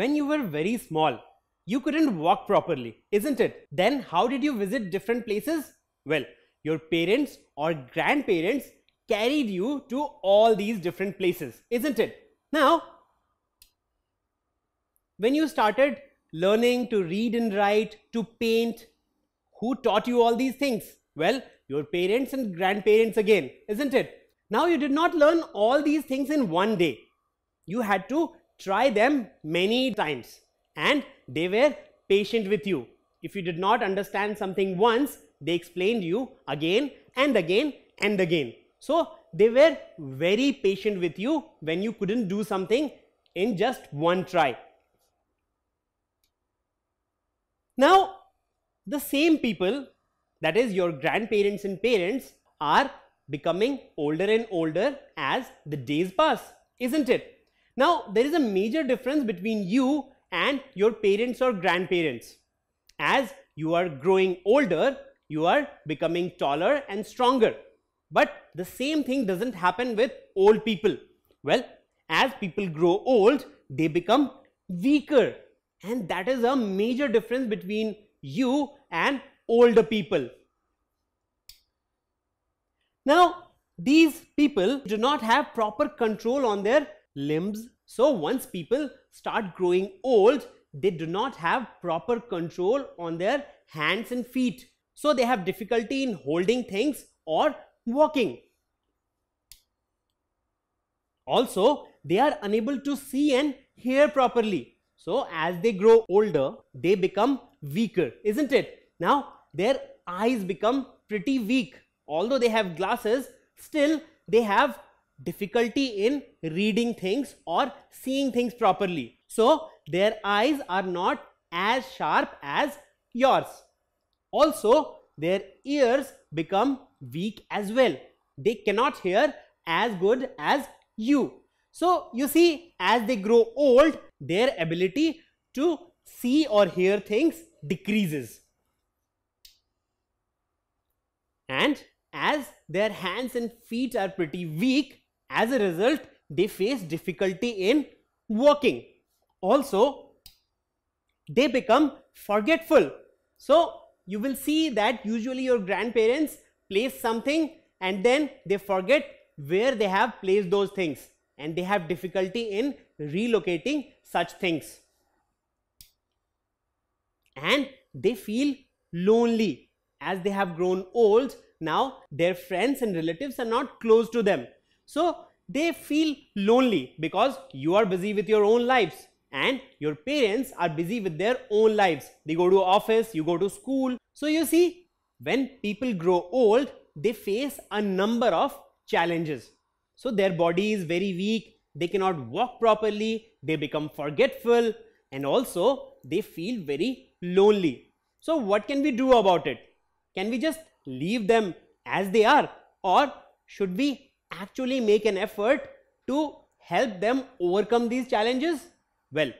when you were very small, you couldn't walk properly, isn't it? Then how did you visit different places? Well, your parents or grandparents carried you to all these different places, isn't it? Now, when you started learning to read and write, to paint, who taught you all these things? Well, your parents and grandparents again, isn't it? Now, you did not learn all these things in one day. You had to try them many times and they were patient with you. If you did not understand something once, they explained you again and again and again. So, they were very patient with you when you couldn't do something in just one try. Now, the same people that is your grandparents and parents are becoming older and older as the days pass, isn't it? Now, there is a major difference between you and your parents or grandparents. As you are growing older, you are becoming taller and stronger. But the same thing doesn't happen with old people. Well, as people grow old, they become weaker. And that is a major difference between you and older people. Now, these people do not have proper control on their limbs. So once people start growing old, they do not have proper control on their hands and feet. So they have difficulty in holding things or walking. Also, they are unable to see and hear properly. So as they grow older, they become weaker, isn't it? Now their eyes become pretty weak. Although they have glasses, still they have difficulty in reading things or seeing things properly. So their eyes are not as sharp as yours. Also, their ears become weak as well. They cannot hear as good as you. So you see, as they grow old, their ability to see or hear things decreases. And as their hands and feet are pretty weak, as a result, they face difficulty in walking. Also, they become forgetful. So, you will see that usually your grandparents place something and then they forget where they have placed those things and they have difficulty in relocating such things. And they feel lonely as they have grown old. Now, their friends and relatives are not close to them. So they feel lonely because you are busy with your own lives and your parents are busy with their own lives. They go to office, you go to school. So you see, when people grow old, they face a number of challenges. So their body is very weak, they cannot walk properly, they become forgetful and also they feel very lonely. So what can we do about it? Can we just leave them as they are or should we actually make an effort to help them overcome these challenges? Well,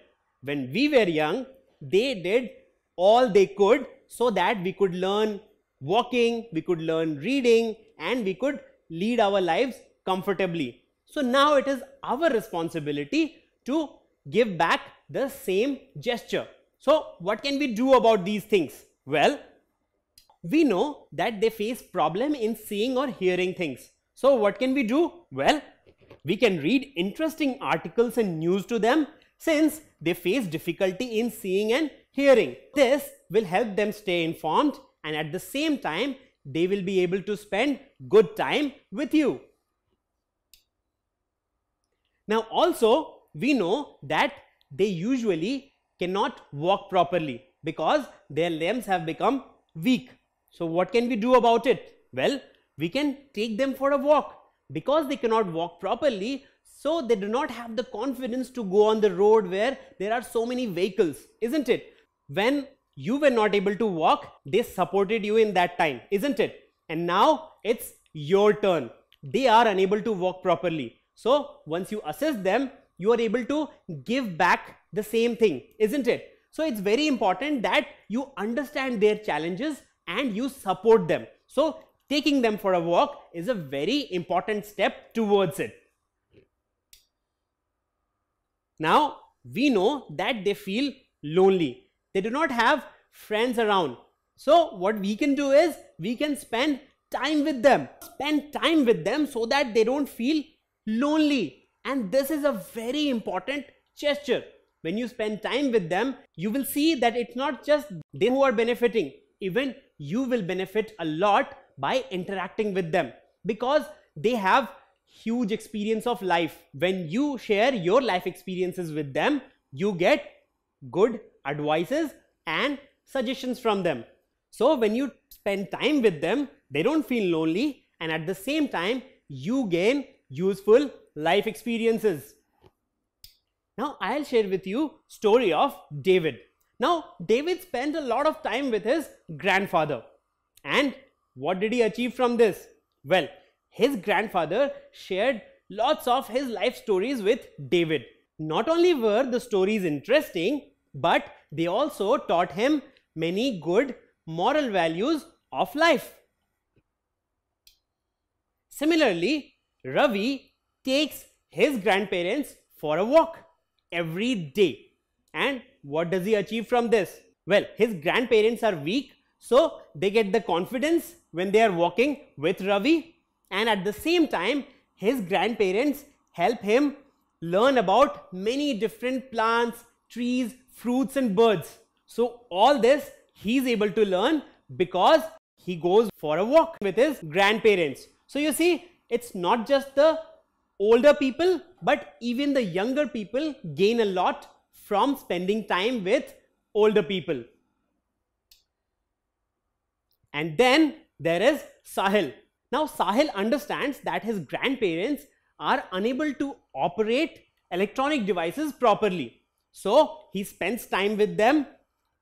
when we were young, they did all they could so that we could learn walking, we could learn reading and we could lead our lives comfortably. So now it is our responsibility to give back the same gesture. So what can we do about these things? Well, we know that they face problem in seeing or hearing things. So, what can we do? Well, we can read interesting articles and news to them since they face difficulty in seeing and hearing. This will help them stay informed and at the same time they will be able to spend good time with you. Now also we know that they usually cannot walk properly because their limbs have become weak. So what can we do about it? Well, we can take them for a walk because they cannot walk properly so they do not have the confidence to go on the road where there are so many vehicles isn't it when you were not able to walk they supported you in that time isn't it and now it's your turn they are unable to walk properly so once you assist them you are able to give back the same thing isn't it so it's very important that you understand their challenges and you support them so taking them for a walk is a very important step towards it. Now, we know that they feel lonely. They do not have friends around. So, what we can do is we can spend time with them. Spend time with them so that they don't feel lonely. And this is a very important gesture. When you spend time with them, you will see that it's not just they who are benefiting, even you will benefit a lot by interacting with them because they have huge experience of life. When you share your life experiences with them, you get good advices and suggestions from them. So when you spend time with them, they don't feel lonely and at the same time, you gain useful life experiences. Now I'll share with you story of David. Now David spent a lot of time with his grandfather and what did he achieve from this? Well, his grandfather shared lots of his life stories with David. Not only were the stories interesting, but they also taught him many good moral values of life. Similarly, Ravi takes his grandparents for a walk every day. And what does he achieve from this? Well, his grandparents are weak so, they get the confidence when they are walking with Ravi and at the same time his grandparents help him learn about many different plants, trees, fruits and birds. So, all this he is able to learn because he goes for a walk with his grandparents. So, you see it's not just the older people but even the younger people gain a lot from spending time with older people. And then there is Sahil. Now, Sahil understands that his grandparents are unable to operate electronic devices properly. So, he spends time with them,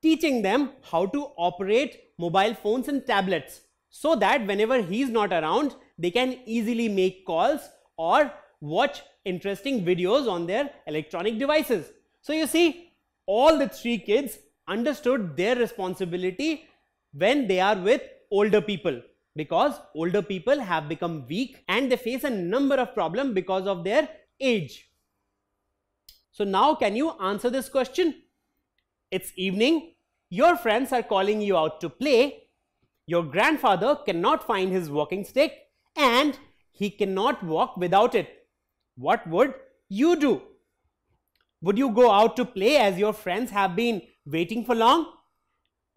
teaching them how to operate mobile phones and tablets so that whenever he's not around, they can easily make calls or watch interesting videos on their electronic devices. So, you see, all the three kids understood their responsibility when they are with older people because older people have become weak and they face a number of problems because of their age. So now can you answer this question? It's evening, your friends are calling you out to play, your grandfather cannot find his walking stick and he cannot walk without it. What would you do? Would you go out to play as your friends have been waiting for long?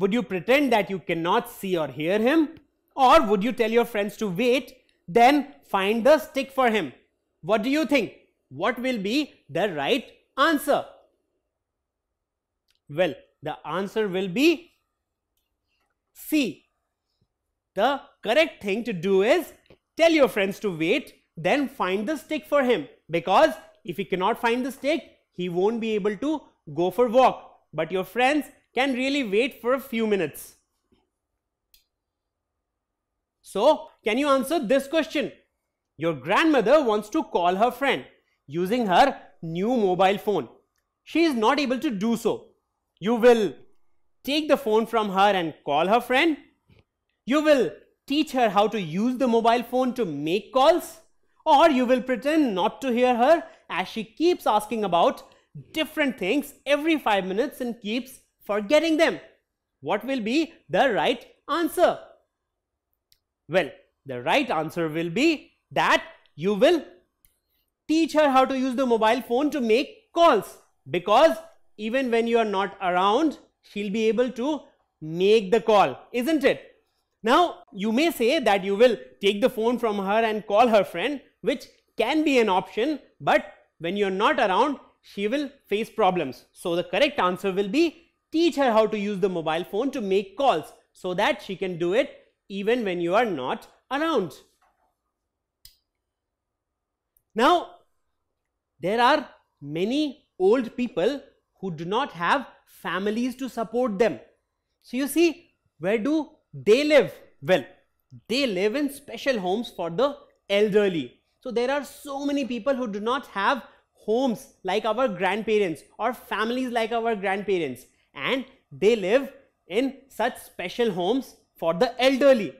Would you pretend that you cannot see or hear him? Or would you tell your friends to wait, then find the stick for him? What do you think? What will be the right answer? Well, the answer will be C. The correct thing to do is tell your friends to wait, then find the stick for him because if he cannot find the stick, he won't be able to go for walk. But your friends can really wait for a few minutes. So, can you answer this question? Your grandmother wants to call her friend using her new mobile phone. She is not able to do so. You will take the phone from her and call her friend. You will teach her how to use the mobile phone to make calls or you will pretend not to hear her as she keeps asking about different things every 5 minutes and keeps for getting them. What will be the right answer? Well, the right answer will be that you will teach her how to use the mobile phone to make calls because even when you are not around, she'll be able to make the call, isn't it? Now, you may say that you will take the phone from her and call her friend, which can be an option, but when you're not around, she will face problems. So, the correct answer will be teach her how to use the mobile phone to make calls so that she can do it even when you are not around. Now, there are many old people who do not have families to support them. So, you see, where do they live? Well, they live in special homes for the elderly. So, there are so many people who do not have homes like our grandparents or families like our grandparents and they live in such special homes for the elderly.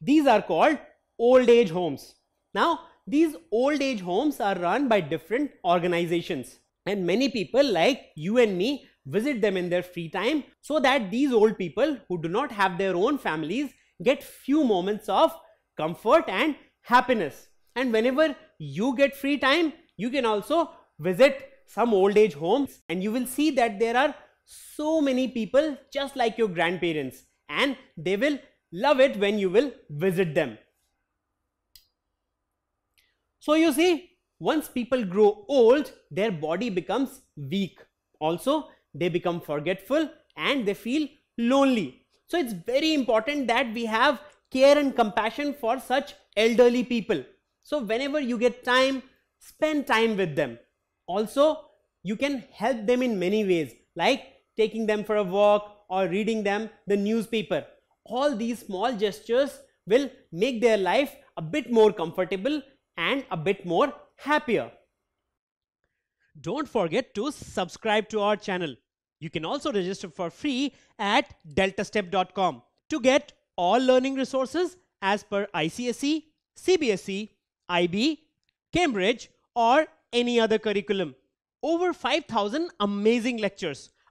These are called old age homes. Now, these old age homes are run by different organizations and many people like you and me visit them in their free time so that these old people who do not have their own families get few moments of comfort and happiness. And whenever you get free time, you can also visit some old age homes and you will see that there are so many people just like your grandparents and they will love it when you will visit them. So you see once people grow old their body becomes weak also they become forgetful and they feel lonely. So it's very important that we have care and compassion for such elderly people. So whenever you get time spend time with them. Also you can help them in many ways like taking them for a walk or reading them the newspaper. All these small gestures will make their life a bit more comfortable and a bit more happier. Don't forget to subscribe to our channel. You can also register for free at deltastep.com to get all learning resources as per ICSE, CBSE, IB, Cambridge or any other curriculum. Over 5000 amazing lectures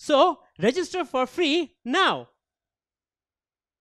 So register for free now.